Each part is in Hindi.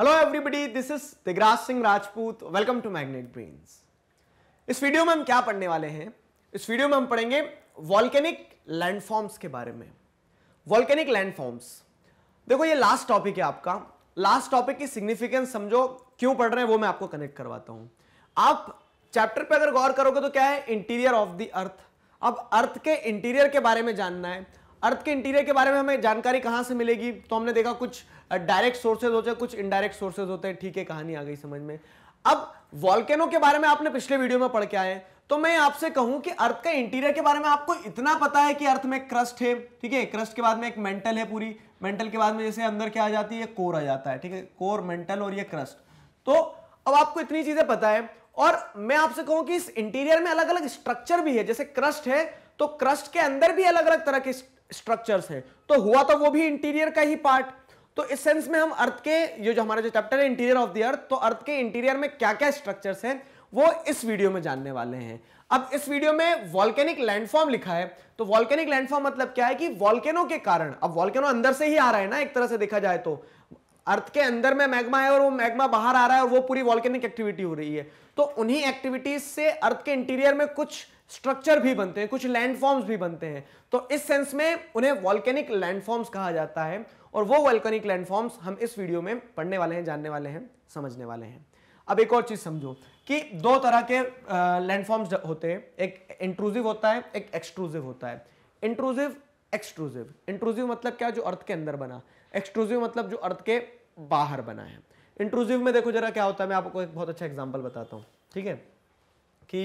hello everybody this is Digraj Singh Rajput welcome to Magnet Brains इस वीडियो में हम क्या पढ़ने वाले हैं इस वीडियो में हम पढ़ेंगे वॉल्केनिक लैंडफॉर्म्स के बारे में वॉल्केनिक लैंडफॉर्म्स देखो ये लास्ट टॉपिक है आपका लास्ट टॉपिक की सिग्निफिकेंस समझो क्यों पढ़ रहे हैं वो मैं आपको कनेक्ट करवाता हूँ आप चैप्टर पर अगर गौर करोगे तो क्या है इंटीरियर ऑफ द अर्थ अब अर्थ के इंटीरियर के बारे में जानना है अर्थ के इंटीरियर के बारे में हमें जानकारी कहाँ से मिलेगी तो हमने देखा कुछ डायरेक्ट सोर्सेज होते हैं कुछ इनडायरेक्ट सोर्सेज होते हैं ठीक है कहानी आ गई समझ में अब वॉल्केनो के बारे में आपने पिछले वीडियो में पढ़ के आए तो मैं आपसे कहूं कि अर्थ का इंटीरियर के बारे में आपको इतना पता है कि अर्थ में क्रस्ट है ठीक है क्रस्ट के बाद में एक मेंटल है पूरी मेंटल के बाद में जैसे अंदर क्या आ जाती है कोर आ जाता है ठीक है कोर मेंटल और ये क्रस्ट तो अब आपको इतनी चीजें पता है और मैं आपसे कहूं कि इस इंटीरियर में अलग अलग स्ट्रक्चर भी है जैसे क्रस्ट है तो क्रस्ट के अंदर भी अलग अलग तरह के स्ट्रक्चर्स हैं तो हुआ तो वो भी इंटीरियर का ही पार्ट तो इस सेंस में हम अर्थ के ये जो हमारा जो चैप्टर है इंटीरियर ऑफ द अर्थ तो अर्थ के इंटीरियर में क्या क्या स्ट्रक्चर्स हैं वो इस वीडियो में जानने वाले हैं अब इस वीडियो में वॉल्केनिक लैंडफॉर्म लिखा है तो वॉल्केनिक लैंडफॉर्म मतलब क्या है कि वॉल्केनो के कारण अब वॉल्केनो अंदर से ही आ रहा है ना एक तरह से देखा जाए तो अर्थ के अंदर में मैग्मा है और वो मैग्मा बाहर आ रहा है और वो पूरी वॉल्केनिक एक्टिविटी हो रही है तो उन्हीं एक्टिविटीज से अर्थ के इंटीरियर में कुछ स्ट्रक्चर भी बनते हैं कुछ लैंडफॉर्म्स भी बनते हैं तो इस सेंस में उन्हें वॉल्केनिक लैंडफॉर्म्स कहा जाता है और वो वॉल्केनिक लैंडफॉर्म्स हम इस वीडियो में पढ़ने वाले हैं जानने वाले हैं समझने वाले हैं अब एक और चीज़ समझो कि दो तरह के लैंडफॉर्म्स होते हैं एक इंट्रूजिव होता है एक एक्सट्रूजिव होता है इंट्रूजिव एक्सट्रूजिव इंट्रूजिव मतलब क्या जो अर्थ के अंदर बना एक्सट्रूजिव मतलब जो अर्थ के बाहर बना है इंट्रूजिव में देखो जरा क्या होता है मैं आपको एक बहुत अच्छा एग्जाम्पल बताता हूँ ठीक है कि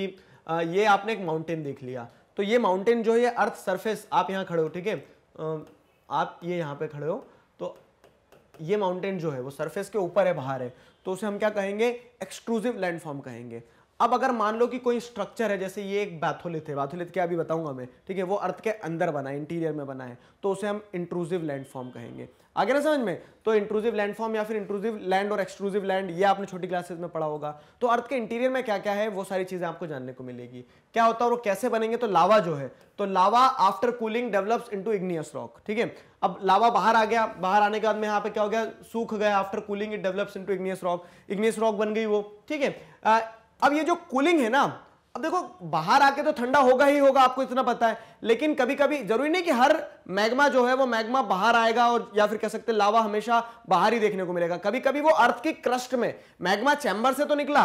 ये आपने एक माउंटेन देख लिया तो ये माउंटेन जो है अर्थ सरफेस आप यहाँ खड़े हो ठीक है आप ये यहाँ पे खड़े हो तो ये माउंटेन जो है वो सरफेस के ऊपर है बाहर है तो उसे हम क्या कहेंगे एक्सक्लूसिव लैंडफॉर्म कहेंगे अब अगर मान लो कि कोई स्ट्रक्चर है जैसे ये एक बैथोलिथ है बैथोलिथ क्या अभी बताऊंगा मैं ठीक है वो अर्थ के अंदर बना है इंटीरियर में बना है तो उसे हम इंट्रूजिव लैंडफॉर्म कहेंगे आगे ना समझ में तो लैंड लैंडफॉर्म या फिर इंट्रूसिव लैंड और एक्सक्लूसिव लैंड ये आपने छोटी क्लासेस में पढ़ा होगा तो अर्थ के इंटीरियर में क्या क्या है वो सारी चीज़ें आपको जानने को मिलेगी क्या होता है और कैसे बनेंगे तो लावा जो है तो lava after cooling develops into igneous rock ठीक है अब लावा बाहर आ गया बाहर आने के बाद में यहाँ पे क्या हो गया सूख गया after cooling it develops into igneous rock igneous rock बन गई वो ठीक है अब ये जो कूलिंग है ना अब देखो बाहर आके तो ठंडा होगा ही होगा आपको इतना पता है लेकिन कभी कभी जरूरी नहीं कि हर मैग्मा जो है वो मैग्मा बाहर आएगा और या फिर कह सकते लावा हमेशा बाहर ही देखने को मिलेगा कभी कभी वो अर्थ की क्रस्ट में मैग्मा चैम्बर से तो निकला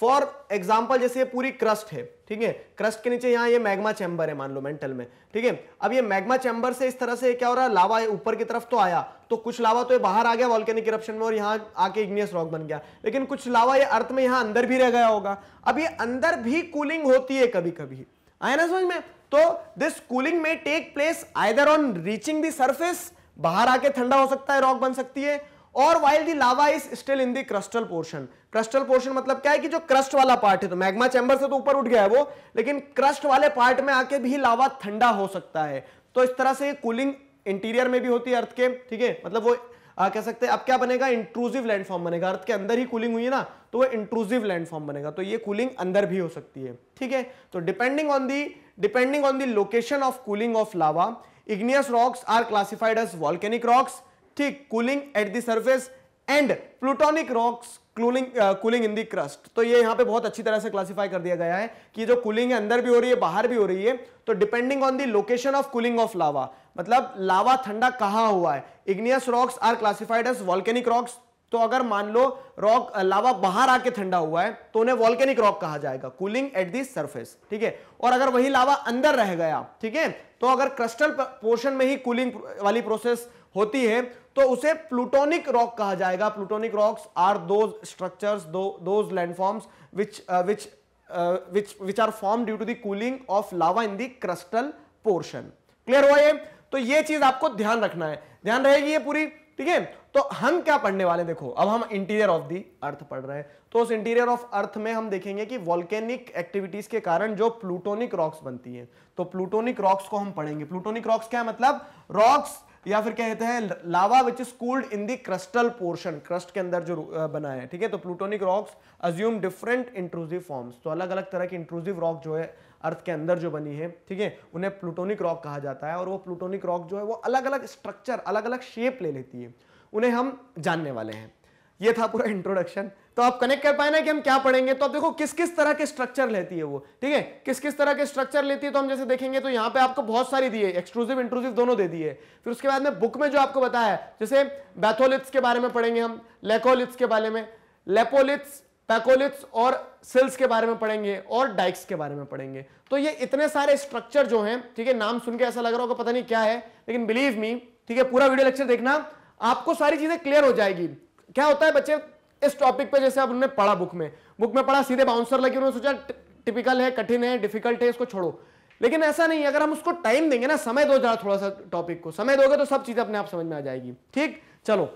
फॉर एग्जाम्पल जैसे ये पूरी क्रस्ट है ठीक है क्रस्ट के नीचे यहाँ ये मैग्मा चैम्बर है मान लो मेंटल में ठीक है अब ये मैग्मा चैम्बर से इस तरह से क्या हो रहा है लावा ऊपर की तरफ तो आया तो कुछ लावा तो ये बाहर आ गया वॉल्केनिक इरप्शन में और यहाँ आके इग्नियस रॉक बन गया लेकिन कुछ लावा ये अर्थ में यहाँ अंदर भी रह गया होगा अब ये अंदर भी कूलिंग होती है कभी कभी आया ना समझ में तो दिस कूलिंग में take place either on reaching the surface बाहर आके ठंडा हो सकता है रॉक बन सकती है और while the lava is still in the crustal portion crustal portion मतलब क्या है कि जो क्रस्ट वाला पार्ट है तो मैग्मा चैम्बर से तो ऊपर उठ गया है वो लेकिन क्रस्ट वाले पार्ट में आके भी लावा ठंडा हो सकता है तो इस तरह से कूलिंग इंटीरियर में भी होती है अर्थ के ठीक है मतलब वो आ, कह सकते हैं अब क्या बनेगा इंट्रूजिव लैंडफॉर्म बनेगा अर्थ के अंदर ही कूलिंग हुई है ना तो वो इंट्रूजिव लैंडफॉर्म बनेगा तो ये कूलिंग अंदर भी हो सकती है ठीक है तो depending on the depending on the location of cooling of lava igneous rocks are classified as volcanic rocks ठीक cooling at the surface and plutonic rocks cooling cooling in the crust तो ये यहाँ पे बहुत अच्छी तरह से क्लासिफाई कर दिया गया है कि जो कूलिंग है अंदर भी हो रही है बाहर भी हो रही है तो depending on the location of cooling of lava मतलब लावा ठंडा कहाँ हुआ है igneous rocks are classified as volcanic rocks तो अगर मान लो रॉक लावा uh, बाहर आके ठंडा हुआ है तो उन्हें वॉल्केनिक रॉक कहा जाएगा कूलिंग एट दी सर्फेस ठीक है और अगर वही लावा अंदर रह गया ठीक है तो अगर क्रस्टल पोर्शन में ही कूलिंग वाली प्रोसेस होती है तो उसे प्लूटोनिक रॉक कहा जाएगा plutonic rocks are do structures do landforms which which which which are form due to cooling of lava in the portion clear हुआ ये तो ये चीज आपको ध्यान रखना है ध्यान रहेगी ये पूरी ठीक है तो हम क्या पढ़ने वाले देखो अब हम इंटीरियर ऑफ दी अर्थ पढ़ रहे हैं तो उस इंटीरियर ऑफ अर्थ में हम देखेंगे कि वॉल्केनिक एक्टिविटीज के कारण जो प्लूटोनिक रॉक्स बनती हैं तो प्लूटोनिक रॉक्स को हम पढ़ेंगे प्लूटोनिक रॉक्स क्या है मतलब रॉक्स या फिर क्या कहते हैं lava which is cooled in the crustal portion crust के अंदर जो बना है ठीक है तो plutonic rocks assume different intrusive forms तो अलग अलग तरह की इंट्रूसिव रॉक जो है अर्थ के अंदर जो बनी है ठीक है उन्हें प्लूटोनिक रॉक कहा जाता है और वो प्लूटोनिक रॉक जो है वो अलग अलग स्ट्रक्चर अलग अलग शेप ले लेती है उन्हें हम जानने वाले हैं ये था पूरा इंट्रोडक्शन तो आप कनेक्ट कर पाए ना कि हम क्या पढ़ेंगे तो आप देखो किस किस तरह के स्ट्रक्चर लेती है वो ठीक है किस किस तरह के स्ट्रक्चर लेती है तो हम जैसे देखेंगे तो यहाँ पे आपको बहुत सारी दी है एक्सक्लूसिव इंक्लूसिव दोनों दे दिए फिर उसके बाद में बुक में जो आपको बताया जैसे बैथोलिथ्स के बारे में पढ़ेंगे हम लेकोलिथ्स के बारे में लेपोलिथ्स पैकोलिथ्स और सेल्स के बारे में पढ़ेंगे और डाइक्स के बारे में पढ़ेंगे तो ये इतने सारे स्ट्रक्चर जो है ठीक है नाम सुन के ऐसा लग रहा होगा पता नहीं क्या है लेकिन बिलीव मी ठीक है पूरा वीडियो लेक्चर देखना आपको सारी चीजें क्लियर हो जाएगी क्या होता है बच्चे इस टॉपिक पे जैसे आपने उन्होंने पढ़ा बुक में बुक में पढ़ा सीधे बाउंसर लगे उन्होंने सोचा टिपिकल है कठिन है डिफिकल्ट है इसको छोड़ो लेकिन ऐसा नहीं अगर हम उसको टाइम देंगे ना समय दो जरा थोड़ा सा टॉपिक को समय दोगे तो सब चीज़ें अपने आप समझ में आ जाएगी ठीक चलो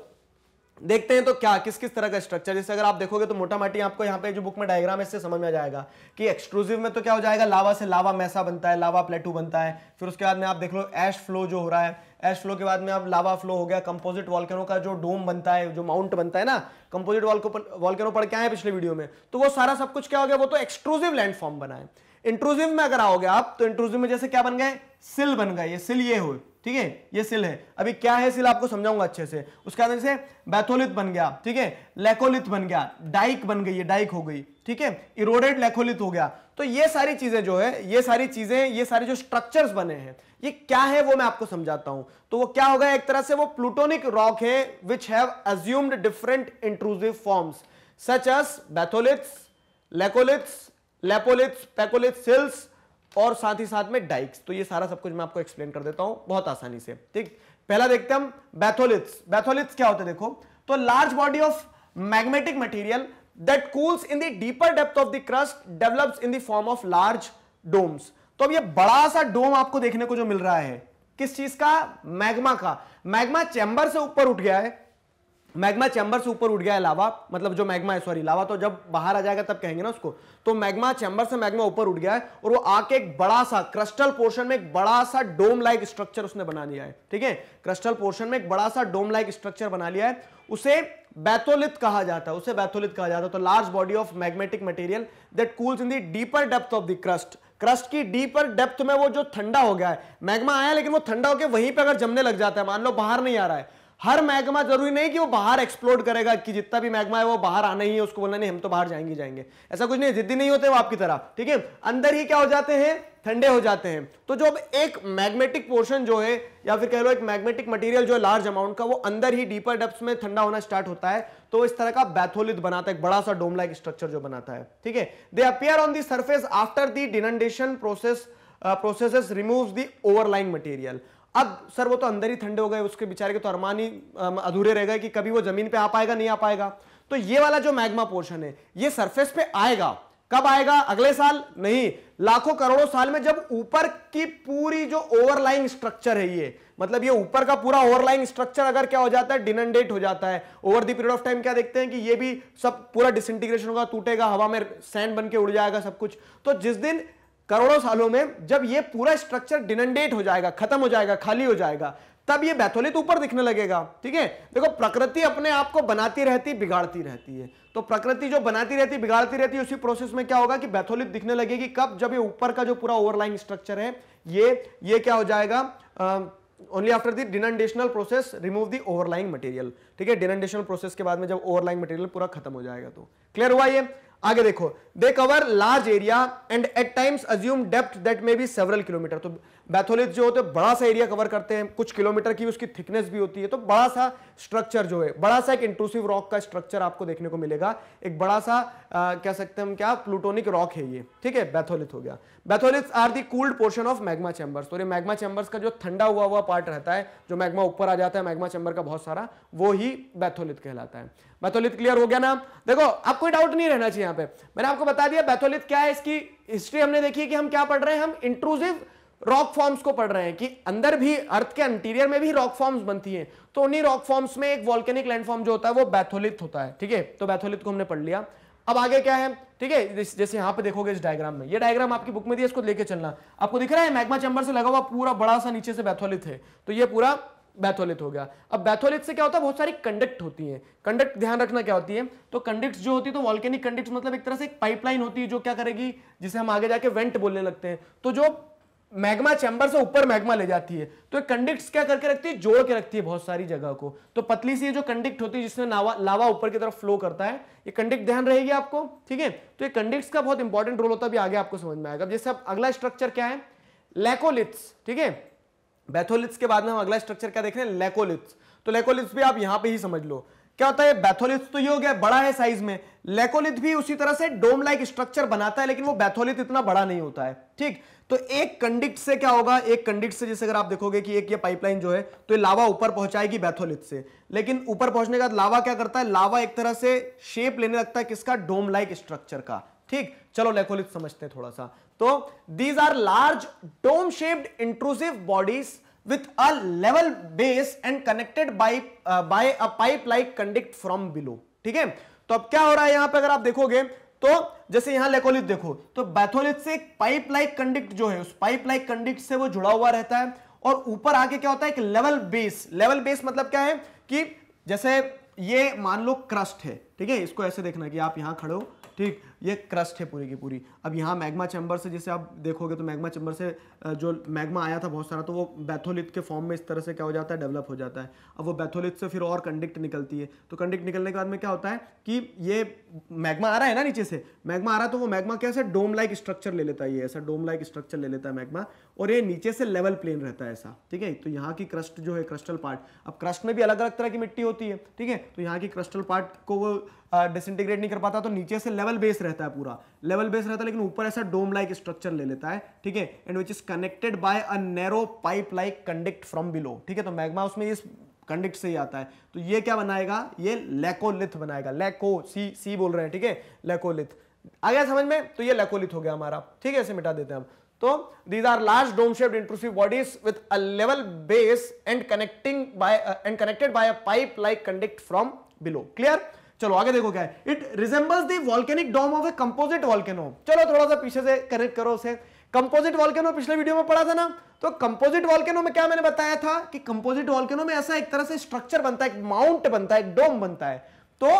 देखते हैं तो क्या किस किस तरह का स्ट्रक्चर जैसे अगर आप देखोगे तो मोटा माटी आपको यहाँ पे जो बुक में डायग्राम है इससे समझ में आ जाएगा कि एक्सक्लूसिव में तो क्या हो जाएगा लावा से लावा मैसा बनता है लावा प्लेटू बनता है फिर उसके बाद में आप देख लो एश फ्लो जो हो रहा है एश फ्लो के बाद में आप लावा फ्लो हो गया कंपोजिट वॉल्केनो का जो डोम बनता है जो माउंट बनता है ना कंपोजिट वॉल्केनो पढ़ के आए पिछले वीडियो में तो वो सारा सब कुछ क्या हो गया वो तो एक्सक्लूसिव लैंडफॉर्म बनाए इंट्रूसिव में अगर आओगे आप तो इंट्रूसिव में जैसे क्या बन गए सिल बन गए ये सिल ये हो ठीक है ये सिल है अभी क्या है सिल आपको समझाऊंगा अच्छे से उसके बाद जैसे बैथोलिथ बन गया ठीक है लेकोलिथ बन गया डाइक बन गई ये डाइक हो गई ठीक है इरोडेड लेकोलिथ हो गया तो ये सारी चीजें जो है ये सारी चीजें ये सारे जो स्ट्रक्चर्स बने हैं ये क्या है वो मैं आपको समझाता हूं तो वो क्या होगा एक तरह से वो प्लूटोनिक रॉक है which have assumed different intrusive forms such as batholiths laccoliths lopoliths phacolith sills और साथ ही साथ में डाइक्स तो ये सारा सब कुछ मैं आपको एक्सप्लेन कर देता हूं बहुत आसानी से ठीक पहला देखते हम बैथोलिथ्स बैथोलिथ्स क्या होते हैं देखो तो large body of magnetic material that cools in the deeper depth of the crust develops in the form of large domes तो अब ये बड़ा सा डोम आपको देखने को जो मिल रहा है किस चीज का मैग्मा का मैग्मा चैम्बर से ऊपर उठ गया है मैग्मा चैम्बर से ऊपर उठ गया है लावा मतलब जो मैग्मा है सॉरी लावा तो जब बाहर आ जाएगा तब कहेंगे ना उसको तो मैग्मा चैम्बर से मैग्मा ऊपर उठ गया है और वो आके एक बड़ा सा क्रस्टल पोर्शन में एक बड़ा सा डोम लाइक स्ट्रक्चर उसने बना लिया है ठीक है क्रस्टल पोर्शन में एक बड़ा सा डोम लाइक स्ट्रक्चर बना लिया है उसे बैथोलिथ कहा जाता है उसे बैथोलिथ कहा जाता है तो large body of magnetic material that cools in the deeper depth of the crust crust की डीपर डेप्थ में वो जो ठंडा हो गया है मैग्मा आया लेकिन वो ठंडा होकर वहीं पर अगर जमने लग जाता है मान लो बाहर नहीं आ रहा है हर मैग्मा जरूरी नहीं कि वो बाहर एक्सप्लोर करेगा कि जितना भी मैग्मा है वो बाहर आना ही है उसको बोलना नहीं हम तो बाहर जाएंगे जाएंगे ऐसा कुछ नहीं जिद्दी नहीं होते वो आपकी तरह ठीक है अंदर ही क्या हो जाते हैं ठंडे हो जाते हैं तो जो अब एक मैग्नेटिक पोर्शन जो है या फिर कह लो एक मैग्नेटिक मटेरियल जो है लार्ज अमाउंट का वो अंदर ही डीपर डेप्थ में ठंडा होना स्टार्ट होता है तो इस तरह का बैथोलिथ बनाता है एक बड़ा सा डोम लाइक स्ट्रक्चर जो बनाता है ठीक है they appear on the surface after the denudation process processes removes the overlying material अब सर वो तो अंदर ही ठंडे हो गए उसके बेचारे के तो अरमान ही अधूरे रह गए कि कभी वो जमीन पे आ पाएगा नहीं आ पाएगा तो ये वाला जो मैग्मा पोर्शन है ये सरफेस पे आएगा कब आएगा अगले साल नहीं लाखों करोड़ों साल में जब ऊपर की पूरी जो ओवरलाइंग स्ट्रक्चर है ये मतलब ये ऊपर का पूरा ओवरलाइंग स्ट्रक्चर अगर क्या हो जाता है डिनंडेट हो जाता है over the period of time क्या देखते हैं कि ये भी सब पूरा डिसइंटीग्रेशन होगा टूटेगा हवा में सैंड बन के उड़ जाएगा सब कुछ तो जिस दिन करोड़ों सालों में जब ये पूरा स्ट्रक्चर डिनंडेट हो जाएगा खत्म हो जाएगा खाली हो जाएगा तब ये बैथोलित तो ऊपर दिखने लगेगा ठीक है देखो प्रकृति अपने आप को बनाती रहती बिगाड़ती रहती है तो प्रकृति जो बनाती रहती बिगाड़ती रहती है उसी प्रोसेस में क्या होगा कि बैथोलित दिखने लगेगी कब जब ये ऊपर का जो पूरा ओवरलाइन स्ट्रक्चर है ये ये क्या हो जाएगा only after the denudational process remove the overlying material ठीक है डिनंडेशनल प्रोसेस के बाद में जब ओवरलाइंग मटेरियल पूरा खत्म हो जाएगा तो क्लियर हुआ ये आगे देखो they cover large area and at times assume depth that may be several kilometre तो बैथोलिथ जो होते हैं बड़ा सा एरिया कवर करते हैं कुछ किलोमीटर की उसकी थिकनेस भी होती है तो बड़ा सा स्ट्रक्चर जो है बड़ा सा एक इंट्रूसिव रॉक का स्ट्रक्चर आपको देखने को मिलेगा एक बड़ा सा आ, कह सकते हैं हम क्या प्लूटोनिक रॉक है ये ठीक है बैथोलिथ हो गया batholith are the cooled portion of magma chambers तो ये मैग्मा चैम्बर्स का जो ठंडा हुआ हुआ पार्ट रहता है जो मैग्मा ऊपर आ जाता है मैग्मा चैम्बर का बहुत सारा वो ही बैथोलिथ कहलाता है बैथोलिथ क्लियर हो गया ना देखो आप कोई डाउट नहीं रहना चाहिए यहाँ पे मैंने आपको बता दिया बैथोलिथ क्या है इसकी हिस्ट्री हमने देखी है कि हम क्या पढ़ रहे हैं हम इंट्रूसिव रॉक फॉर्म्स को पढ़ रहे हैं कि अंदर भी अर्थ के इंटीरियर में भी रॉक फॉर्म्स बनती हैं तो उन्हीं रॉक फॉर्म्स में एक वॉल्केनिक लैंडफॉर्म जो होता है वो बैथोलिथ होता है ठीक है तो बैथोलिथ को हमने पढ़ लिया अब आगे क्या है ठीक है जैसे यहां पे देखोगे इस डायग्राम में ये डायग्राम आपकी बुक में दिया इसको लेके चलना आपको दिख रहा है मैग्मा चैम्बर से लगा हुआ पूरा बड़ा सा नीचे से बैथोलिथ है तो ये पूरा बैथोलिथ हो गया अब बैथोलिथ से क्या होता है बहुत सारी कंडक्ट होती है कंडक्ट ध्यान रखना क्या होती है तो कंडक्ट जो होती है तो वॉल्केनिक कंडक्ट मतलब एक तरह से एक पाइपलाइन होती है जो क्या करेगी जिसे हम आगे जाके वेंट बोलने लगते हैं तो जो मैग्मा चैम्बर से ऊपर मैग्मा ले जाती है तो कंडिक्ट क्या करके रखती है जोड़ के रखती है बहुत सारी जगह को तो पतली सी जो कंडिक्ट होती है जिसमें लावा ऊपर की तरफ फ्लो करता है ये कंडिक्ट ध्यान रहेगी आपको ठीक है तो ये कंडिक्ट का बहुत इंपॉर्टेंट रोल होता है आगे आपको समझ में आएगा जैसे अब अगला स्ट्रक्चर क्या है लेकोलिथ्स ठीक है बैथोलिथ्स के बाद में हम अगला स्ट्रक्चर क्या देख रहे हैं लेकोलिथ्स तो लेकोलिथ्स भी आप यहां पर ही समझ लो क्या होता है बैथोलिथ तो ये हो गया बड़ा है साइज में लेकोलिथ भी उसी तरह से डोम लाइक स्ट्रक्चर बनाता है लेकिन वो बैथोलिथ इतना बड़ा नहीं होता है ठीक तो एक कंडिक्ट से क्या होगा एक कंडिक्ट से जैसे अगर आप देखोगे कि एक ये पाइपलाइन जो है तो ये लावा ऊपर पहुंचाएगी बैथोलिथ से लेकिन ऊपर पहुंचने के बाद लावा क्या करता है लावा एक तरह से शेप लेने लगता है किसका डोम लाइक स्ट्रक्चर का ठीक चलो लेकोलिथ समझते हैं थोड़ा सा तो these are large dome shaped intrusive bodies with a level base and connected by by a pipe like conduct from below ठीक है तो अब क्या हो रहा है यहां पर अगर आप देखोगे तो जैसे यहां लेकोलिथ देखो तो बैथोलिथ से एक पाइप लाइक कंडिक्ट जो है उस पाइप लाइक कंडिक्ट से वो जुड़ा हुआ रहता है और ऊपर आगे क्या होता है एक लेवल बेस लेवल बेस मतलब क्या है कि जैसे ये मान लो क्रस्ट है ठीक है इसको ऐसे देखना कि आप यहां खड़े हो ठीक ये क्रस्ट है पूरी की पूरी अब यहाँ मैग्मा चैम्बर से जैसे आप देखोगे तो मैग्मा चैम्बर से जो मैग्मा आया था बहुत सारा तो वो बैथोलिथ के फॉर्म में इस तरह से क्या हो जाता है डेवलप हो जाता है अब वो बैथोलिथ से फिर और कंडिक्ट निकलती है तो कंडिक्ट निकलने के बाद में क्या होता है कि ये मैग्मा आ रहा है ना नीचे से मैग्मा आ रहा है तो वो मैग्मा कैसे डोम लाइक स्ट्रक्चर ले लेता है ये ऐसा डोम लाइक स्ट्रक्चर ले लेता है मैग्मा और ये नीचे से लेवल प्लेन रहता है ऐसा ठीक है तो यहाँ की क्रस्ट जो है क्रस्टल पार्ट अब क्रस्ट में भी अलग अलग तरह की मिट्टी होती है ठीक है तो यहाँ की क्रस्टल पार्ट को वो डिसइंटीग्रेट नहीं कर पाता तो नीचे से लेवल बेस रहता है पूरा लेवल बेस रहता है लेकिन ऊपर ऐसा डोम लाइक स्ट्रक्चर ले लेता है ठीक है and which is connected by a narrow pipe like conduct from below ठीक है तो मैग्मा उसमें इस कंडक्ट से ही आता है तो ये क्या बनाएगा ये लेकोलिथ बनाएगा लेको सी सी बोल रहे हैं ठीक है लेकोलिथ आ गया समझ में तो ये लेकोलिथ हो गया हमारा ठीक है ऐसे मिटा देते हैं हम तो these are large dome shaped intrusive bodies with a level base and connecting by and connected by a pipe like conduct from below clear चलो आगे देखो क्या है it resembles the volcanic dome of a composite volcano चलो थोड़ा सा पीछे से कनेक्ट करो उसे कंपोजिट वॉल्केनो पिछले वीडियो में पढ़ा था ना तो कंपोजिट वॉल्केनो में क्या मैंने बताया था कि कंपोजिट वॉल्केनो में ऐसा एक तरह से स्ट्रक्चर बनता है एक माउंट बनता है एक डोम बनता है तो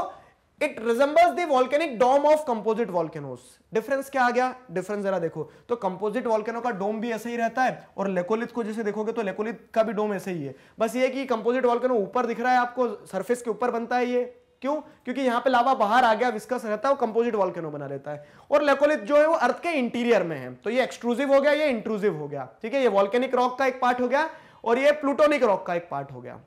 it resembles the volcanic dome of composite volcanoes difference क्या आ गया डिफरेंस जरा देखो तो कंपोजिट वॉल्केनो का डोम भी ऐसे ही रहता है और लेकोलिथ को जैसे देखोगे तो लेकोलिथ का भी डोम ऐसे ही है बस ये कि कंपोजिट वॉल्केनो ऊपर दिख रहा है आपको सरफेस के ऊपर बनता है ये क्यों क्योंकि यहां पे लावा बाहर आ गया विस्कस रहता है वो कंपोजिट वॉल्केनो बना रहता है और लेकोलिथ जो है वो अर्थ के इंटीरियर में है तो ये एक्सट्रूसिव हो गया ये इंट्रूसिव हो गया ठीक है ये वॉल्केनिक रॉक का एक पार्ट हो गया और ये प्लूटोनिक रॉक का एक पार्ट हो गया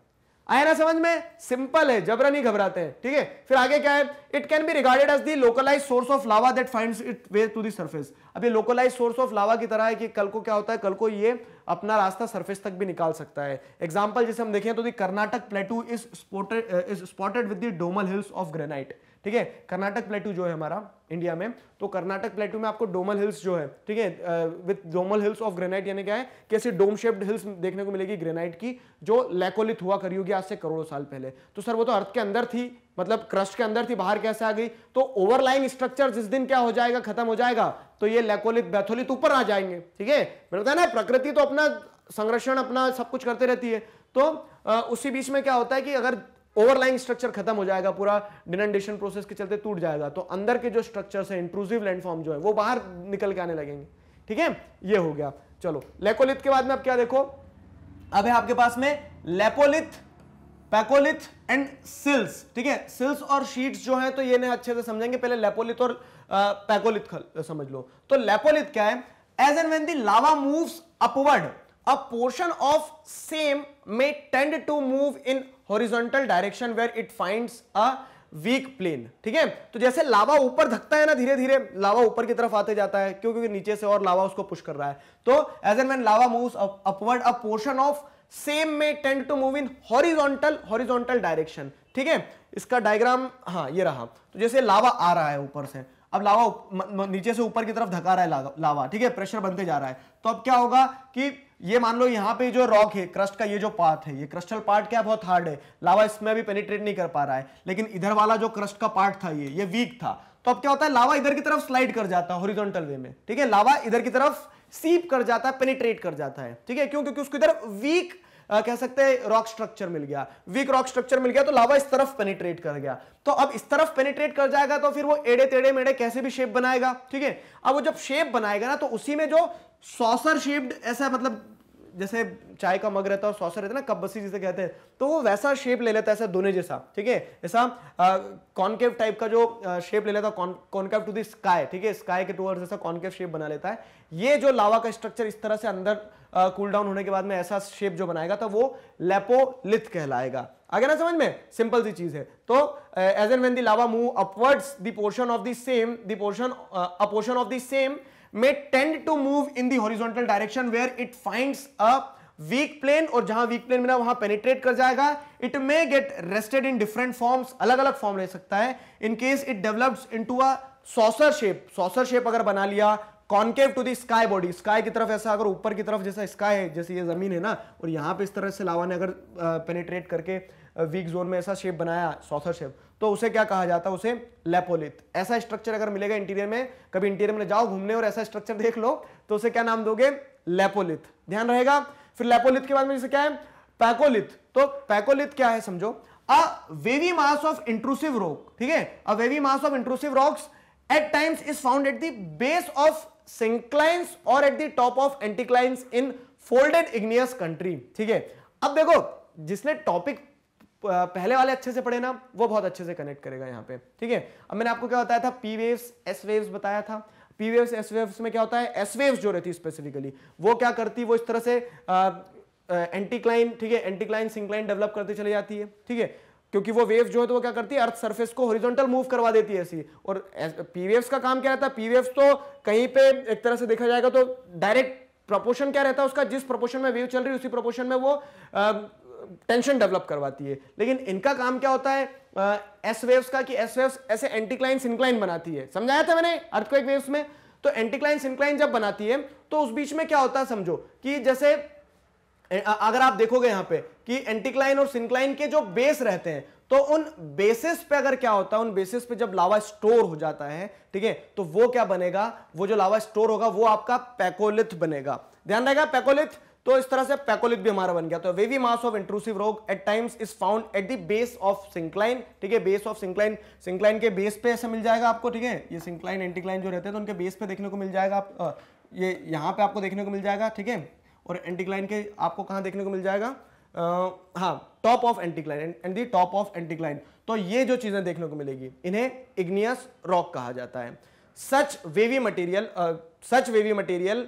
आया ना समझ में सिंपल है जबरन ही घबराते हैं ठीक है फिर आगे क्या है it can be regarded as the localise source of lava that find it way to the surface अब ये लोकलाइज सोर्स ऑफ लावा की तरह है कि कल को क्या होता है कल को ये अपना रास्ता सरफेस तक भी निकाल सकता है एग्जाम्पल जैसे हम देखें तो the Karnataka plateau is spotted is spotted with the domal hills of granite ठीक है कर्नाटक प्लेटू जो है हमारा इंडिया में तो कर्नाटक प्लेटू में आपको डोमल हिल्स जो है ठीक है with domal hills of granite यानी क्या है कैसे डोम शेप्ड हिल्स देखने को मिलेगी ग्रेनाइट की जो लैकोलिथ हुआ करी होगी आज से करोड़ों साल पहले तो सर वो तो अर्थ के अंदर थी मतलब क्रस्ट के अंदर थी बाहर कैसे आ गई तो ओवरलाइंग स्ट्रक्चर जिस दिन क्या हो जाएगा खत्म हो जाएगा तो ये लैकोलिथ बैथोलिथ ऊपर आ जाएंगे ठीक है मैंने बताया ना प्रकृति तो अपना संरक्षण अपना सब कुछ करते रहती है तो आ, उसी बीच में क्या होता है कि अगर ओवरलाइंग स्ट्रक्चर खत्म हो जाएगा पूरा डिनंडेशन प्रोसेस के चलते टूट जाएगा तो अंदर के जो स्ट्रक्चर है इंट्रूसिव लैंडफॉर्म जो है वो बाहर निकल के आने लगेंगे ठीक है ये हो गया चलो लेकोलिथ के बाद में अब क्या देखो अब है आपके पास में लेपोलिथ पैकोलिथ एंड सिल्स ठीक है सिल्स और शीट्स जो है तो ये ना अच्छे से समझेंगे पहले लेपोलिथ और पैकोलिथ समझ लो तो लेपोलिथ क्या है as and when the lava moves upward a portion of same may tend to move in horizontal direction where it finds a weak plane ठीक है तो जैसे लावा ऊपर धकता है ना धीरे धीरे लावा ऊपर की तरफ आते जाता है क्योंकि नीचे से और लावा उसको पुश कर रहा है तो as and when lava move upward a portion of same may tend to move in horizontal horizontal direction ठीक है इसका डायग्राम हाँ ये रहा तो जैसे लावा आ रहा है ऊपर से अब लावा नीचे से ऊपर की तरफ धका रहा है लावा ठीक है प्रेशर बनते जा रहा है तो अब क्या होगा कि ये मान लो यहाँ पे जो रॉक है क्रस्ट का ये जो पार्ट है ये क्रस्टल पार्ट क्या बहुत हार्ड है लावा इसमें अभी पेनिट्रेट नहीं कर पा रहा है लेकिन इधर वाला जो क्रस्ट का पार्ट था ये ये वीक था तो अब क्या होता है लावा इधर की तरफ स्लाइड कर जाता है हॉरिजॉन्टल वे में ठीक है लावा इधर की तरफ सीप कर जाता है पेनिट्रेट कर जाता है ठीक है क्यों क्योंकि उसकी इधर वीक कह सकते हैं रॉक स्ट्रक्चर मिल गया वीक रॉक स्ट्रक्चर मिल गया तो लावा इस तरफ पेनिट्रेट कर गया तो अब इस तरफ पेनिट्रेट कर जाएगा तो फिर वो एड़े तेड़े मेड़े कैसे भी शेप बनाएगा ठीक है अब वो जब शेप बनाएगा ना तो उसी में जो सॉसर शेप्ड ऐसा मतलब जैसे चाय का मग रहता है सॉसर रहता है ना कप बसी जिसे कहते हैं तो वो वैसा शेप ले लेता है ऐसा दोनों जैसा ठीक है ऐसा कॉन्केव टाइप का जो आ, शेप ले लेता है कॉन्केव टू द स्काई ठीक है स्काई के टूवर्ड्स ऐसा कॉन्केव शेप बना लेता है ये जो लावा का स्ट्रक्चर इस तरह से अंदर कूल डाउन होने के बाद में ऐसा शेप जो बनाएगा तो वो लेपोलिथ कहलाएगा आगे ना समझ में सिंपल सी चीज है तो as and when lava move upwards portion of the same portion portion a portion of the same may tend to move in the horizontal direction where it finds a weak plane और जहां वीक प्लेन मिला वहां पेनिट्रेट कर जाएगा it may get rested in different forms अलग अलग फॉर्म ले सकता है in case it develops into a saucer shape saucer shape अगर बना लिया concave to the sky body sky की तरफ ऐसा अगर ऊपर की तरफ जैसा स्काई है जैसे ये जमीन है ना और यहाँ पे इस तरह से लावा ने अगर पेनेट्रेट करके वीक जोन में ऐसा शेप बनाया सॉथर शेप तो उसे क्या कहा जाता है उसे लेपोलिथ ऐसा स्ट्रक्चर अगर मिलेगा इंटीरियर में कभी इंटीरियर में जाओ घूमने और ऐसा स्ट्रक्चर देख लो तो उसे क्या नाम दोगे लेपोलिथ ध्यान रहेगा फिर लेपोलिथ के बाद में जैसे क्या है पैकोलिथ तो पैकोलिथ क्या है समझो a wavy mass of intrusive rock ठीक है a wavy mass of intrusive rocks at times is found at the base of synclines और at the top of anticlines in folded igneous country ठीक है अब देखो जिसने टॉपिक पहले वाले अच्छे से पढ़े ना वो बहुत अच्छे से कनेक्ट करेगा यहाँ पे ठीक है अब मैंने आपको क्या बताया था पी वेव्स एस वेव्स बताया था पी वेव्स एस वेव्स में क्या होता है एस वेव्स जो रहती है स्पेसिफिकली वो क्या करती वो इस तरह से एंटीक्लाइन ठीक है एंटीक्लाइन सिंक्लाइन डेवलप करती चली जाती है ठीक है क्योंकि वो वेव्स जो है तो वो क्या करती है अर्थ सरफेस को हॉरिजॉन्टल मूव करवा देती है ऐसी और पी वेव्स का काम क्या रहता है पी वेव्स तो कहीं पे एक तरह से देखा जाएगा तो डायरेक्ट प्रोपोर्शन क्या रहता है उसका जिस प्रोपोर्शन में वेव चल रही है उसी प्रोपोर्शन में वो आ, टेंशन डेवलप करवाती है लेकिन इनका काम क्या होता है एस वेव्स का कि एस वेव्स ऐसे एंटीक्लाइन सिंक्लाइन बनाती है समझाया था मैंने अर्थक्वेक वेव्स में तो एंटीक्लाइन सिंक्लाइन जब बनाती है तो उस बीच में क्या होता है समझो कि जैसे अगर आप देखोगे यहां पे कि एंटीक्लाइन और सिंक्लाइन के जो बेस रहते हैं तो उन बेसिस पे अगर क्या होता है उन बेसिस पे जब लावा स्टोर हो जाता है ठीक है तो वो क्या बनेगा वो जो लावा स्टोर होगा वो आपका पैकोलिथ बनेगा ध्यान रहेगा पैकोलिथ तो इस तरह से पैकोलिथ भी हमारा बन गया तो wavy mass of intrusive rock at times is found at the base of syncline ठीक है बेस ऑफ सिंक्लाइन सिंक्लाइन के बेस पे ऐसा मिल जाएगा आपको ठीक है ये सिंक्लाइन एंटीक्लाइन जो रहते हैं तो उनके बेस पे देखने को मिल जाएगा आप ये यहां पे आपको देखने को मिल जाएगा ठीक है और एंटीक्लाइन के आपको कहाँ देखने को मिल जाएगा हाँ top of anticline and the top of anticline तो ये जो चीजें देखने को मिलेगी इन्हें इग्नियस रॉक कहा जाता है such wavy material such wavy material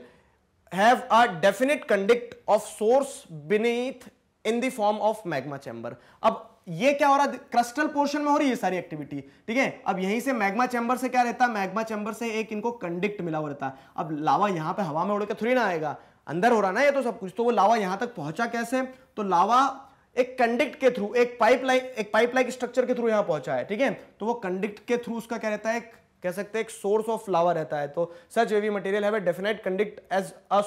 have a definite conduit of source beneath in the form of magma chamber अब ये क्या हो रहा है क्रस्टल पोर्शन में हो रही है सारी एक्टिविटी ठीक है अब यहीं से मैग्मा चैम्बर से क्या रहता है मैग्मा चैम्बर से एक इनको कंडिक्ट मिला हुआ रहता है अब लावा यहां पे हवा में उड़ के थोड़ी ना आएगा अंदर हो रहा ना ये तो सब कुछ तो वो लावा यहां तक पहुंचा कैसे तो लावा एक कंडिक्ट के थ्रू एक पाइपलाइन एक पाइपलाइन स्ट्रक्चर के थ्रू यहां पहुंचा है ठीक है तो वो कंडिक्ट के थ्रू उसका क्या रहता है कह सकते हैं एक सोर्स ऑफ लावा रहता है तो सच वेवी मटेरियल है definite conduit as a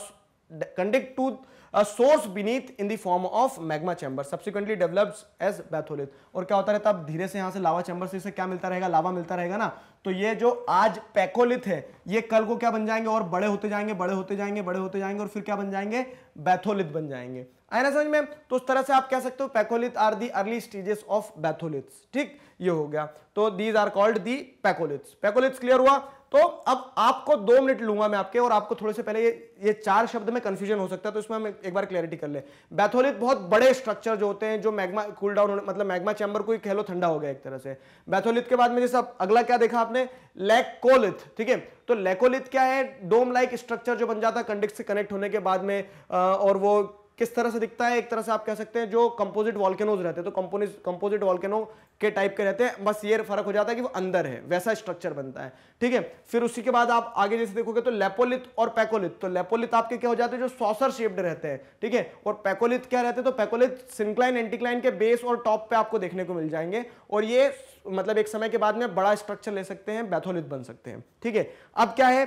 conduct to a source beneath in the form of magma chamber subsequently develops as batholith और क्या होता रहता है अब धीरे से यहां से लावा चैम्बर से इसे क्या मिलता रहेगा लावा मिलता रहेगा ना तो ये जो आज पैकोलित है ये कल को क्या बन जाएंगे और बड़े होते जाएंगे बड़े होते जाएंगे बड़े होते जाएंगे और फिर क्या बन जाएंगे बैथोलिथ बन जाएंगे आया ना समझ में तो उस तरह से आप कह सकते हो phacolith are the early stages of batholiths ठीक ये हो गया तो these are called the phacoliths phacoliths clear हुआ तो अब आपको दो मिनट लूंगा मैं आपके और आपको थोड़े से पहले ये ये चार शब्द में कंफ्यूजन हो सकता है तो इसमें हम एक बार क्लैरिटी कर ले बैथोलिथ बहुत बड़े स्ट्रक्चर जो होते हैं जो मैग्मा कूल डाउन मतलब मैग्मा चैम्बर को ही कह लो ठंडा हो गया एक तरह से बैथोलिथ के बाद में जैसे अगला क्या देखा आपने आपने लेकोलिथ ठीक है तो लेकोलिथ क्या है डोम लाइक स्ट्रक्चर जो बन जाता है कंडिक्स से कनेक्ट होने के बाद में और वो किस तरह से दिखता है एक तरह से आप कह सकते हैं जो कंपोजिट वॉल्केनोज रहते हैं तो कंपोजिट वॉल्केनो के टाइप के रहते हैं बस ये फर्क हो जाता है कि वो अंदर है वैसा स्ट्रक्चर बनता है ठीक है फिर उसी के बाद आप आगे जैसे देखोगे तो लेपोलित और पैकोलिथ तो लेपोलित आपके क्या हो जाते हैं जो सॉसर शेप्ड रहते हैं ठीक है और पैकोलिथ क्या रहते हैं तो पैकोलिथ सिंक्लाइन एंटीक्लाइन के बेस और टॉप पे आपको देखने को मिल जाएंगे और ये मतलब एक समय के बाद में बड़ा स्ट्रक्चर ले सकते हैं बैथोलित बन सकते हैं ठीक है अब क्या है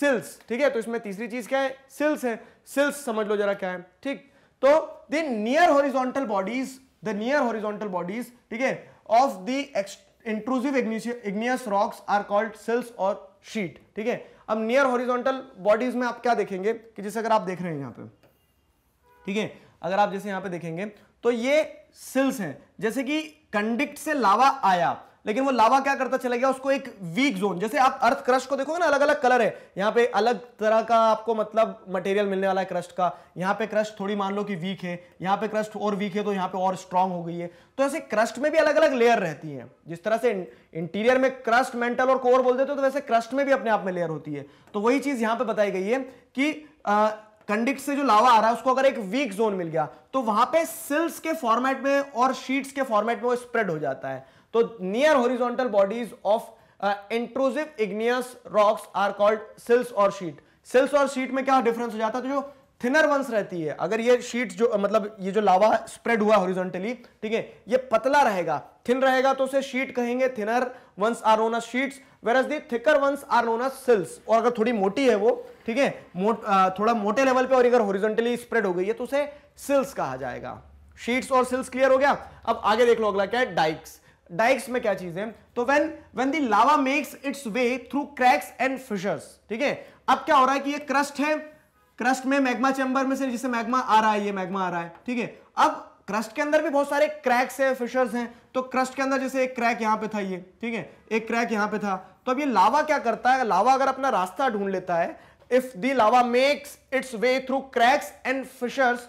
सिल्स ठीक है तो इसमें तीसरी चीज क्या है सिल्स है सिल्स समझ लो जरा क्या है ठीक तो the near horizontal bodies the near horizontal bodies ठीक है of the intrusive igneous rocks are called sills और शीट ठीक है अब नियर हॉरिजॉन्टल बॉडीज में आप क्या देखेंगे कि जैसे अगर आप देख रहे हैं यहां पे ठीक है अगर आप जैसे यहां पे देखेंगे तो ये सिल्स हैं जैसे कि कंडिक्ट से लावा आया लेकिन वो लावा क्या करता चला गया उसको एक वीक जोन जैसे आप अर्थ क्रस्ट को देखोगे ना अलग अलग कलर है यहाँ पे अलग तरह का आपको मतलब मटेरियल मिलने वाला है क्रस्ट का यहाँ पे क्रस्ट थोड़ी मान लो कि वीक है यहाँ पे क्रस्ट और वीक है तो यहाँ पे और स्ट्रांग हो गई है तो ऐसे क्रस्ट में भी अलग अलग लेयर रहती है जिस तरह से इंटीरियर में क्रस्ट मेंटल और कोर बोल देते हो तो वैसे क्रस्ट में भी अपने आप में लेयर होती है तो वही चीज यहाँ पे बताई गई है कि कंडिक्ट से जो लावा आ रहा है उसको अगर एक वीक जोन मिल गया तो वहां पे सिल्स के फॉर्मेट में और शीट्स के फॉर्मेट में वो स्प्रेड हो जाता है तो near horizontal bodies of intrusive igneous rocks are called sills और शीट सिल्स और शीट में क्या डिफरेंस हो जाता है तो जो थिनर वंस रहती है अगर ये शीट जो मतलब ये जो लावा स्प्रेड हुआ हॉरिजॉन्टली ठीक है ये पतला रहेगा थिन रहेगा तो उसे शीट कहेंगे thinner ones are known as sheets whereas the thicker ones are known as sills और अगर थोड़ी मोटी है वो ठीक है मोट, uh, थोड़ा मोटे लेवल पे और अगर हॉरिजॉन्टली स्प्रेड हो गई है तो उसे सिल्स कहा जाएगा शीट्स और सिल्स क्लियर हो गया अब आगे देख लो अगला क्या है डाइक्स डाइक्स में क्या चीज है तो when when the lava makes its way through cracks and fissures ठीक है अब क्या हो रहा है कि ये क्रस्ट है क्रस्ट में मैग्मा चैम्बर में से जिससे मैग्मा आ रहा है ये मैग्मा आ रहा है ठीक है अब क्रस्ट के अंदर भी बहुत सारे क्रैक्स हैं फिशर्स हैं तो क्रस्ट के अंदर जैसे एक क्रैक यहां पे था ये ठीक है एक क्रैक यहां पे था तो अब ये लावा क्या करता है लावा अगर अपना रास्ता ढूंढ लेता है if the lava makes its way through cracks and fissures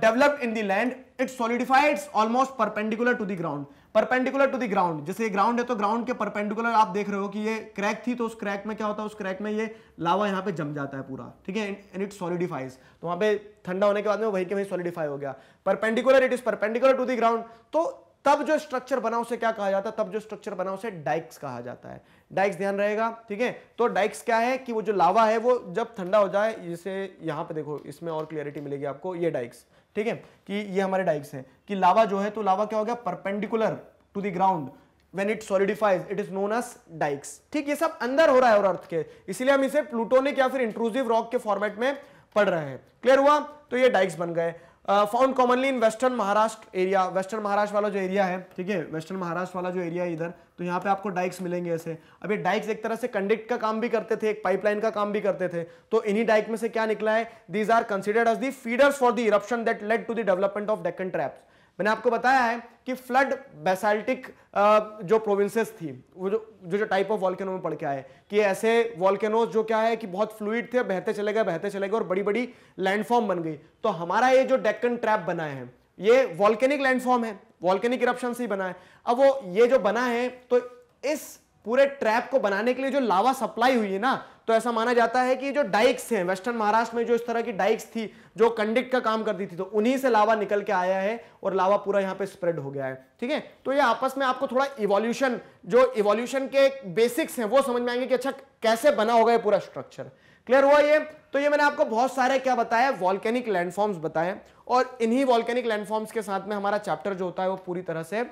developed in the land it solidified almost perpendicular to the ground perpendicular to the ground जैसे ग्राउंड है तो ग्राउंड के परपेंडिकुलर आप देख रहे हो कि ये क्रैक थी तो उस क्रैक में क्या होता है उस क्रैक में ये लावा यहाँ पे जम जाता है पूरा ठीक है एंड इट सॉलिडिफाइज तो वहाँ पे ठंडा होने के बाद में वही के वही सॉलिडिफाई हो गया perpendicular it is perpendicular to the ground तो तब जो स्ट्रक्चर बना उसे क्या कहा जाता है तब जो स्ट्रक्चर बना उसे डाइक्स कहा जाता है डाइक्स ध्यान रहेगा ठीक है तो डाइक्स क्या है कि वो जो लावा है वो जब ठंडा हो जाए जिसे यहाँ पे देखो इसमें और क्लियरिटी मिलेगी आपको ये डाइक्स ठीक है कि ये हमारे डाइक्स हैं कि लावा जो है तो लावा क्या हो गया perpendicular to the ground when it solidifies it is known as dykes ठीक ये सब अंदर हो रहा है और अर्थ के इसलिए हम इसे प्लूटोनिक या फिर इंट्रूसिव रॉक के फॉर्मेट में पढ़ रहे हैं क्लियर हुआ तो ये डाइक्स बन गए found commonly in western Maharashtra area western Maharashtra वाला जो एरिया है ठीक है वेस्टर्न महाराष्ट्र वाला जो एरिया है इधर तो यहाँ पे आपको डाइक्स मिलेंगे ऐसे अब ये डाइक्स एक तरह से कंडक्ट का काम भी करते थे एक पाइपलाइन का काम भी करते थे तो इन्हीं डाइक में से क्या निकला है these are considered as the feeders for the eruption that led to the development of Deccan traps मैंने आपको बताया है कि फ्लड बेसाल्टिक जो प्रोविंसेस थी वो जो जो जो टाइप ऑफ वॉल्केनो में पढ़ के आए कि ऐसे वॉल्केनोज जो क्या है कि बहुत फ्लूड थे बहते चले गए बहते चले गए और बड़ी बड़ी लैंडफॉर्म बन गई तो हमारा ये जो डेक्कन ट्रैप बना है ये वॉल्केनिक लैंडफॉर्म है वॉल्केनिक इप्शन से ही बना है अब वो ये जो बना है तो इस पूरे ट्रैप को बनाने के लिए जो लावा सप्लाई हुई है ना तो ऐसा माना जाता है कि जो डाइक्स हैं वेस्टर्न महाराष्ट्र में जो इस तरह की डाइक्स थी जो कंडिक्ट का काम करती थी तो उन्हीं से लावा निकल के आया है और लावा पूरा यहाँ पे स्प्रेड हो गया है ठीक है तो ये आपस में आपको थोड़ा इवोल्यूशन जो इवोल्यूशन के बेसिक्स हैं वो समझ में आएंगे कि अच्छा कैसे बना होगा ये पूरा स्ट्रक्चर क्लियर हुआ ये तो ये मैंने आपको बहुत सारे क्या बताया वॉल्केनिक लैंडफॉर्म्स बताए और इन्हीं वॉल्केनिक लैंडफॉर्म्स के साथ में हमारा चैप्टर जो होता है वो पूरी तरह से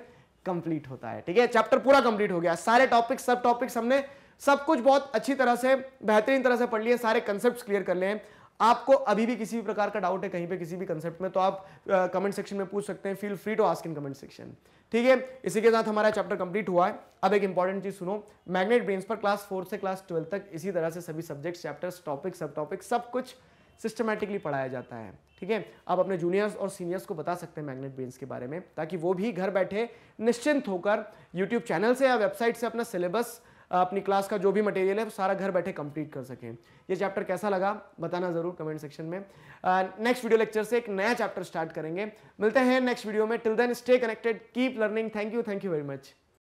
कंप्लीट होता है ठीक है चैप्टर पूरा कंप्लीट हो गया सारे टॉपिक्स सब टॉपिक्स हमने सब कुछ बहुत अच्छी तरह से बेहतरीन तरह से पढ़ लिए सारे कंसेप्ट क्लियर कर लिए आपको अभी भी किसी भी प्रकार का डाउट है कहीं पे किसी भी कंसेप्ट में तो आप कमेंट सेक्शन में पूछ सकते हैं feel free to ask in comment section ठीक है इसी के साथ हमारा चैप्टर कंप्लीट हुआ है अब एक इंपॉर्टेंट चीज सुनो मैग्नेट ब्रेन्स पर क्लास फोर से क्लास ट्वेल्व तक इसी तरह से सभी सब्जेक्ट्स चैप्टर्स टॉपिक सब टॉपिक सब कुछ सिस्टमेटिकली पढ़ाया जाता है ठीक है आप अपने जूनियर्स और सीनियर्स को बता सकते हैं मैग्नेट ब्रेन्स के बारे में ताकि वो भी घर बैठे निश्चिंत होकर यूट्यूब चैनल से या वेबसाइट से अपना सिलेबस अपनी क्लास का जो भी मटेरियल है सारा घर बैठे कंप्लीट कर सकें ये चैप्टर कैसा लगा बताना ज़रूर कमेंट सेक्शन में नेक्स्ट वीडियो लेक्चर से एक नया चैप्टर स्टार्ट करेंगे मिलते हैं नेक्स्ट वीडियो में till then stay connected keep learning thank you thank you very much